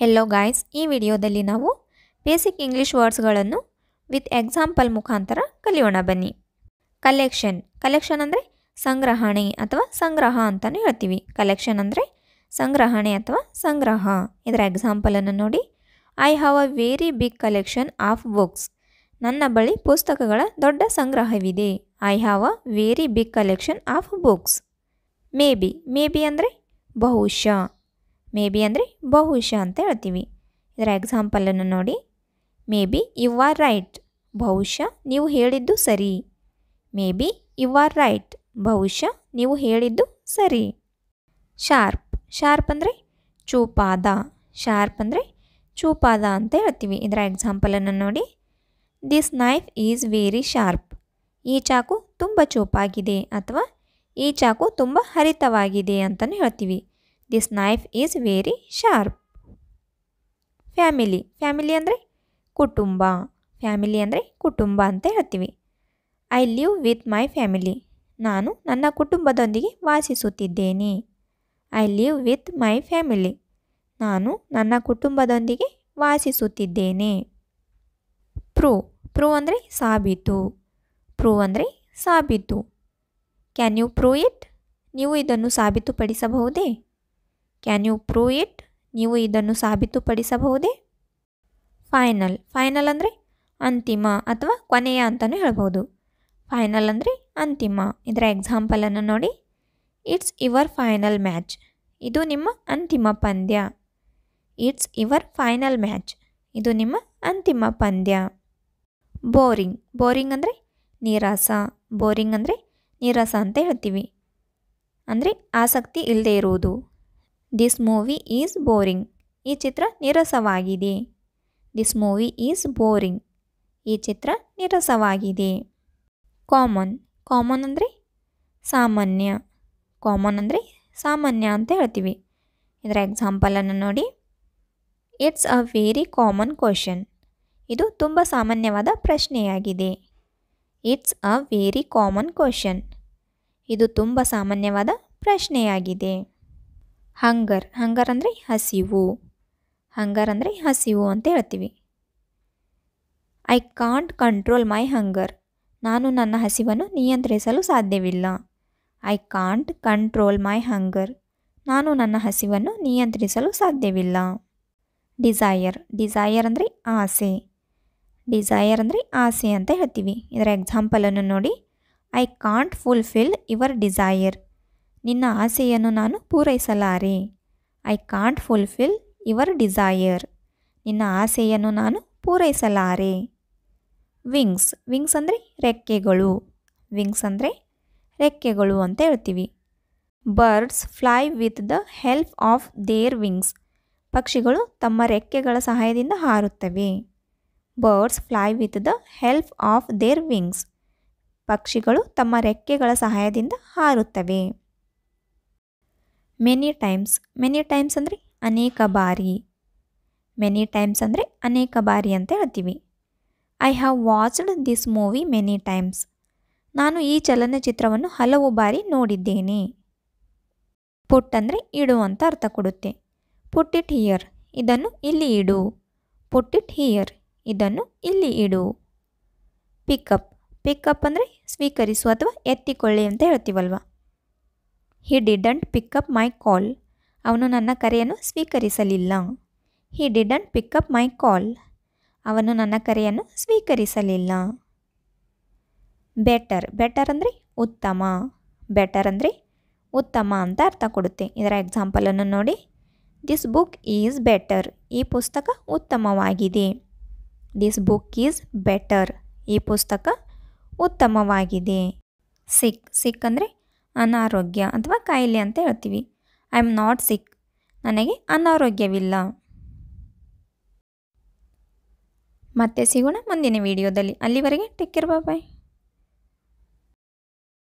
hello guys ಈ ವಿಡಿಯೋದಲ್ಲಿ ನಾವು ಬೇಸಿಕ್ ಇಂಗ್ಲೀಷ್ ವರ್ಡ್ಸ್ಗಳನ್ನು ವಿತ್ ಎಕ್ಸಾಂಪಲ್ ಮುಖಾಂತರ ಕಲಿಯೋಣ ಬನ್ನಿ ಕಲೆಕ್ಷನ್ ಕಲೆಕ್ಷನ್ ಅಂದರೆ ಸಂಗ್ರಹಣೆ ಅಥವಾ ಸಂಗ್ರಹ ಅಂತಲೂ ಹೇಳ್ತೀವಿ ಕಲೆಕ್ಷನ್ ಅಂದರೆ ಸಂಗ್ರಹಣೆ ಅಥವಾ ಸಂಗ್ರಹ ಇದರ ಎಕ್ಸಾಂಪಲನ್ನು ನೋಡಿ I have a very big collection of books ನನ್ನ ಬಳಿ ಪುಸ್ತಕಗಳ ದೊಡ್ಡ ಸಂಗ್ರಹವಿದೆ I have a very big collection of books maybe maybe ಅಂದರೆ ಬಹುಶಃ ಮೇ ಬಿ ಅಂದರೆ ಬಹುಶಃ ಅಂತ ಹೇಳ್ತೀವಿ ಇದರ ಎಕ್ಸಾಂಪಲನ್ನು ನೋಡಿ maybe you are right ಬಹುಶಃ ನೀವು ಹೇಳಿದ್ದು ಸರಿ maybe you are right ಬಹುಶಃ ನೀವು ಹೇಳಿದ್ದು ಸರಿ ಶಾರ್ಪ್ ಶಾರ್ಪ್ ಅಂದರೆ ಚೂಪಾದ ಶಾರ್ಪ್ ಅಂದರೆ ಚೂಪಾದ ಅಂತ ಹೇಳ್ತೀವಿ ಇದರ ಎಕ್ಸಾಂಪಲನ್ನು ನೋಡಿ this knife is very sharp ಈ ಚಾಕು ತುಂಬ ಚೂಪಾಗಿದೆ ಅಥವಾ ಈ ಚಾಕು ತುಂಬ ಹರಿತವಾಗಿದೆ ಅಂತಲೂ ಹೇಳ್ತೀವಿ this knife is very sharp family family ಅಂದರೆ ಕುಟುಂಬ ಫ್ಯಾಮಿಲಿ ಅಂದರೆ ಕುಟುಂಬ ಅಂತ ಹೇಳ್ತೀವಿ I live with my family ನಾನು ನನ್ನ ಕುಟುಂಬದೊಂದಿಗೆ ವಾಸಿಸುತ್ತಿದ್ದೇನೆ I live with my family ನಾನು ನನ್ನ ಕುಟುಂಬದೊಂದಿಗೆ ವಾಸಿಸುತ್ತಿದ್ದೇನೆ ಪ್ರೊ ಪ್ರೊ ಅಂದರೆ ಸಾಬೀತು ಪ್ರೊ ಅಂದರೆ ಸಾಬೀತು ಕ್ಯಾನ್ ಯು ಪ್ರೂ ಇಟ್ ನೀವು ಇದನ್ನು ಸಾಬೀತುಪಡಿಸಬಹುದೇ ಕ್ಯಾನ್ ಯು ಪ್ರೂವ್ ಇಟ್ ನೀವು ಇದನ್ನು ಸಾಬೀತುಪಡಿಸಬಹುದೇ ಫೈನಲ್ ಫೈನಲ್ ಅಂದರೆ ಅಂತಿಮ ಅಥವಾ ಕೊನೆಯ ಅಂತಲೂ ಹೇಳ್ಬೋದು ಫೈನಲ್ ಅಂದರೆ ಅಂತಿಮ ಇದರ ಎಕ್ಸಾಂಪಲನ್ನು ನೋಡಿ ಇಟ್ಸ್ ಯುವರ್ ಫೈನಲ್ ಮ್ಯಾಚ್ ಇದು ನಿಮ್ಮ ಅಂತಿಮ ಪಂದ್ಯ ಇಟ್ಸ್ ಯುವರ್ ಫೈನಲ್ ಮ್ಯಾಚ್ ಇದು ನಿಮ್ಮ ಅಂತಿಮ ಪಂದ್ಯ ಬೋರಿಂಗ್ ಬೋರಿಂಗ್ ಅಂದರೆ ನೀರಾಸ ಬೋರಿಂಗ್ ಅಂದರೆ ನೀರಾಸ ಅಂತ ಹೇಳ್ತೀವಿ ಅಂದರೆ ಆಸಕ್ತಿ ಇಲ್ಲದೆ ಇರುವುದು ದಿಸ್ ಮೂವಿ ಈಸ್ ಬೋರಿಂಗ್ ಈ ಚಿತ್ರ ನೀರಸವಾಗಿದೆ ದಿಸ್ ಮೂವಿ ಈಸ್ ಬೋರಿಂಗ್ ಈ ಚಿತ್ರ ನಿರಸವಾಗಿದೆ ಕಾಮನ್ ಕಾಮನ್ ಅಂದರೆ ಸಾಮಾನ್ಯ ಕಾಮನ್ ಅಂದರೆ ಸಾಮಾನ್ಯ ಅಂತ ಹೇಳ್ತೀವಿ ಇದರ ಎಕ್ಸಾಂಪಲನ್ನು ನೋಡಿ it's a very common question ಇದು ತುಂಬ ಸಾಮಾನ್ಯವಾದ ಪ್ರಶ್ನೆಯಾಗಿದೆ it's a very common question ಇದು ತುಂಬ ಸಾಮಾನ್ಯವಾದ ಪ್ರಶ್ನೆಯಾಗಿದೆ ಹಂಗರ್ ಹಂಗರ್ ಅಂದರೆ ಹಸಿವು ಹಂಗರ್ ಅಂದರೆ ಹಸಿವು ಅಂತ ಹೇಳ್ತೀವಿ I can't control my hunger ನಾನು ನನ್ನ ಹಸಿವನ್ನು ನಿಯಂತ್ರಿಸಲು ಸಾಧ್ಯವಿಲ್ಲ I can't control my hunger ನಾನು ನನ್ನ ಹಸಿವನ್ನು ನಿಯಂತ್ರಿಸಲು ಸಾಧ್ಯವಿಲ್ಲ ಡಿಸೈಯರ್ ಡಿಸೈಯರ್ ಅಂದರೆ ಆಸೆ ಡಿಸೈಯರ್ ಅಂದರೆ ಆಸೆ ಅಂತ ಹೇಳ್ತೀವಿ ಇದರ ಎಕ್ಸಾಂಪಲನ್ನು ನೋಡಿ I can't fulfil your desire ನಿನ್ನ ಆಸೆಯನ್ನು ನಾನು ಪೂರೈಸಲಾರೆ I can't fulfil your desire ನಿನ್ನ ಆಸೆಯನ್ನು ನಾನು ಪೂರೈಸಲಾರೆ ವಿಂಗ್ಸ್ ವಿಂಗ್ಸ್ ಅಂದರೆ ರೆಕ್ಕೆಗಳು ವಿಂಗ್ಸ್ ಅಂದರೆ ರೆಕ್ಕೆಗಳು ಅಂತ ಹೇಳ್ತೀವಿ birds fly with the help of their wings ಪಕ್ಷಿಗಳು ತಮ್ಮ ರೆಕ್ಕೆಗಳ ಸಹಾಯದಿಂದ ಹಾರುತ್ತವೆ birds fly with the help of their wings ಪಕ್ಷಿಗಳು ತಮ್ಮ ರೆಕ್ಕೆಗಳ ಸಹಾಯದಿಂದ ಹಾರುತ್ತವೆ ಮೆನಿ ಟೈಮ್ಸ್ ಮೆನಿ ಟೈಮ್ಸ್ ಅಂದರೆ ಅನೇಕ ಬಾರಿ ಮೆನಿ ಟೈಮ್ಸ್ ಅಂದರೆ ಅನೇಕ ಬಾರಿ ಅಂತ ಹೇಳ್ತೀವಿ I have watched this movie many times ನಾನು ಈ ಚಲನಚಿತ್ರವನ್ನು ಹಲವು ಬಾರಿ ನೋಡಿದ್ದೇನೆ ಪುಟ್ ಅಂದರೆ ಇಡು ಅಂತ ಅರ್ಥ ಕೊಡುತ್ತೆ ಪುಟ್ ಇಟ್ ಹಿಯರ್ ಇದನ್ನು ಇಲ್ಲಿ ಇಡು ಪುಟ್ ಇಟ್ ಹಿಯರ್ ಇದನ್ನು ಇಲ್ಲಿ ಇಡು ಪಿಕಪ್ ಪಿಕಪ್ ಅಂದರೆ ಸ್ವೀಕರಿಸು ಅಥವಾ ಎತ್ತಿಕೊಳ್ಳಿ ಅಂತ ಹೇಳ್ತೀವಲ್ವ ಹಿ ಡಿಡಂಟ್ ಪಿಕಪ್ ಮೈ ಕಾಲ್ ಅವನು ನನ್ನ ಕರೆಯನ್ನು ಸ್ವೀಕರಿಸಲಿಲ್ಲ ಹಿ ಡಿಡಂಟ್ ಪಿಕಪ್ ಮೈ ಕಾಲ್ ಅವನು ನನ್ನ ಕರೆಯನ್ನು ಸ್ವೀಕರಿಸಲಿಲ್ಲ ಬೆಟರ್ ಬೆಟರ್ ಅಂದರೆ ಉತ್ತಮ ಬೆಟರ್ ಅಂದರೆ ಉತ್ತಮ ಅಂತ ಅರ್ಥ ಕೊಡುತ್ತೆ ಇದರ ಎಕ್ಸಾಂಪಲನ್ನು ನೋಡಿ ದಿಸ್ ಬುಕ್ ಈಸ್ ಬೆಟರ್ ಈ ಪುಸ್ತಕ ಉತ್ತಮವಾಗಿದೆ ದಿಸ್ ಬುಕ್ ಈಸ್ ಬೆಟರ್ ಈ ಪುಸ್ತಕ ಉತ್ತಮವಾಗಿದೆ ಸಿಕ್ ಸಿಕ್ ಅಂದರೆ ಅನಾರೋಗ್ಯ ಅಥವಾ ಕಾಯಿಲೆ ಅಂತ ಹೇಳ್ತೀವಿ ಐ ಆಮ್ ನಾಟ್ ಸಿಕ್ ನನಗೆ ಅನಾರೋಗ್ಯವಿಲ್ಲ ಮತ್ತೆ ಸಿಗೋಣ ಮುಂದಿನ ವಿಡಿಯೋದಲ್ಲಿ ಅಲ್ಲಿವರೆಗೆ ಟೇಕ್ ಕೇರ್ ಬಾಯ್